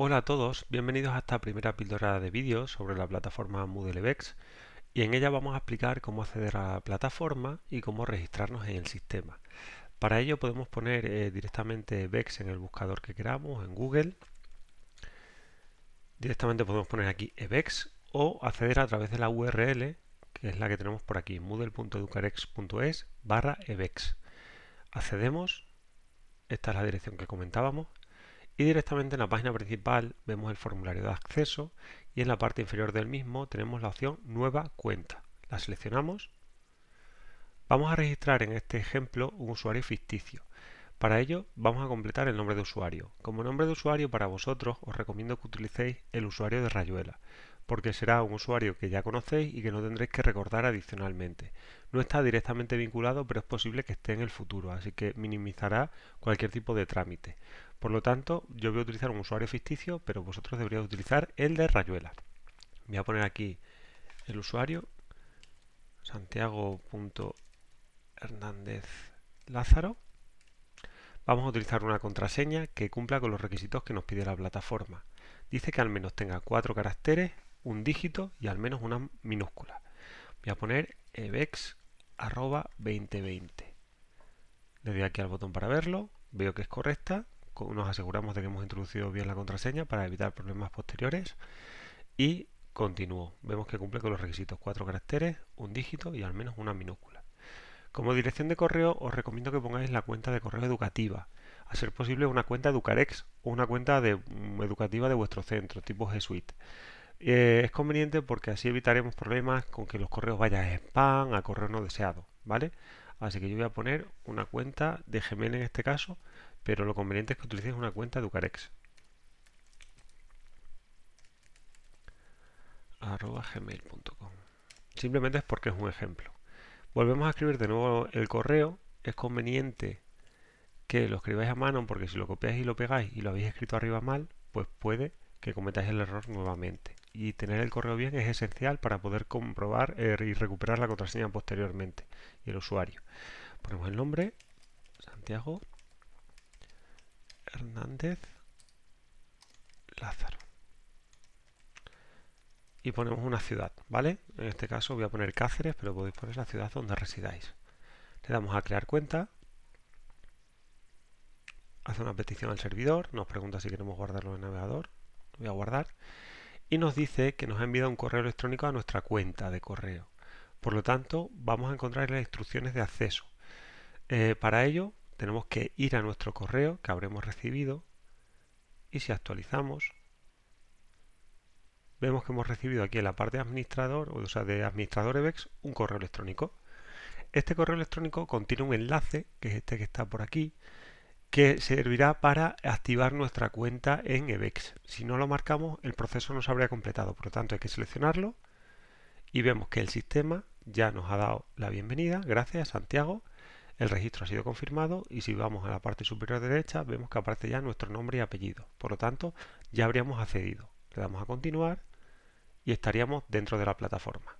Hola a todos, bienvenidos a esta primera píldora de vídeo sobre la plataforma Moodle Evex y en ella vamos a explicar cómo acceder a la plataforma y cómo registrarnos en el sistema. Para ello podemos poner eh, directamente Evex en el buscador que queramos, en Google. Directamente podemos poner aquí evex o acceder a través de la URL que es la que tenemos por aquí, moodle.educarex.es barra evex. Accedemos, esta es la dirección que comentábamos, y directamente en la página principal vemos el formulario de acceso y en la parte inferior del mismo tenemos la opción Nueva cuenta. La seleccionamos. Vamos a registrar en este ejemplo un usuario ficticio. Para ello vamos a completar el nombre de usuario. Como nombre de usuario para vosotros os recomiendo que utilicéis el usuario de Rayuela porque será un usuario que ya conocéis y que no tendréis que recordar adicionalmente. No está directamente vinculado, pero es posible que esté en el futuro, así que minimizará cualquier tipo de trámite. Por lo tanto, yo voy a utilizar un usuario ficticio, pero vosotros deberíais utilizar el de Rayuela. Voy a poner aquí el usuario, santiago.hernández lázaro. Vamos a utilizar una contraseña que cumpla con los requisitos que nos pide la plataforma. Dice que al menos tenga cuatro caracteres un dígito y al menos una minúscula. Voy a poner evex arroba 2020. Le doy aquí al botón para verlo, veo que es correcta, nos aseguramos de que hemos introducido bien la contraseña para evitar problemas posteriores y continúo. Vemos que cumple con los requisitos, cuatro caracteres, un dígito y al menos una minúscula. Como dirección de correo os recomiendo que pongáis la cuenta de correo educativa, a ser posible una cuenta Educarex o una cuenta mm, educativa de vuestro centro, tipo G Suite. Eh, es conveniente porque así evitaremos problemas con que los correos vayan a spam, a correo no deseado, ¿vale? Así que yo voy a poner una cuenta de Gmail en este caso, pero lo conveniente es que utilicéis una cuenta de Ucarex. gmail.com Simplemente es porque es un ejemplo. Volvemos a escribir de nuevo el correo. Es conveniente que lo escribáis a mano porque si lo copiáis y lo pegáis y lo habéis escrito arriba mal, pues puede que cometáis el error nuevamente y tener el correo bien es esencial para poder comprobar eh, y recuperar la contraseña posteriormente y el usuario. Ponemos el nombre, Santiago Hernández Lázaro. Y ponemos una ciudad, ¿vale? En este caso voy a poner Cáceres, pero podéis poner la ciudad donde residáis. Le damos a crear cuenta. Hace una petición al servidor, nos pregunta si queremos guardarlo en el navegador. voy a guardar y nos dice que nos ha enviado un correo electrónico a nuestra cuenta de correo. Por lo tanto, vamos a encontrar las instrucciones de acceso. Eh, para ello, tenemos que ir a nuestro correo que habremos recibido y si actualizamos, vemos que hemos recibido aquí en la parte de administrador, o sea, de administrador EBEX, un correo electrónico. Este correo electrónico contiene un enlace, que es este que está por aquí, que servirá para activar nuestra cuenta en EBEX. Si no lo marcamos, el proceso no se habría completado, por lo tanto hay que seleccionarlo y vemos que el sistema ya nos ha dado la bienvenida, gracias Santiago, el registro ha sido confirmado y si vamos a la parte superior derecha vemos que aparece ya nuestro nombre y apellido, por lo tanto ya habríamos accedido. Le damos a continuar y estaríamos dentro de la plataforma.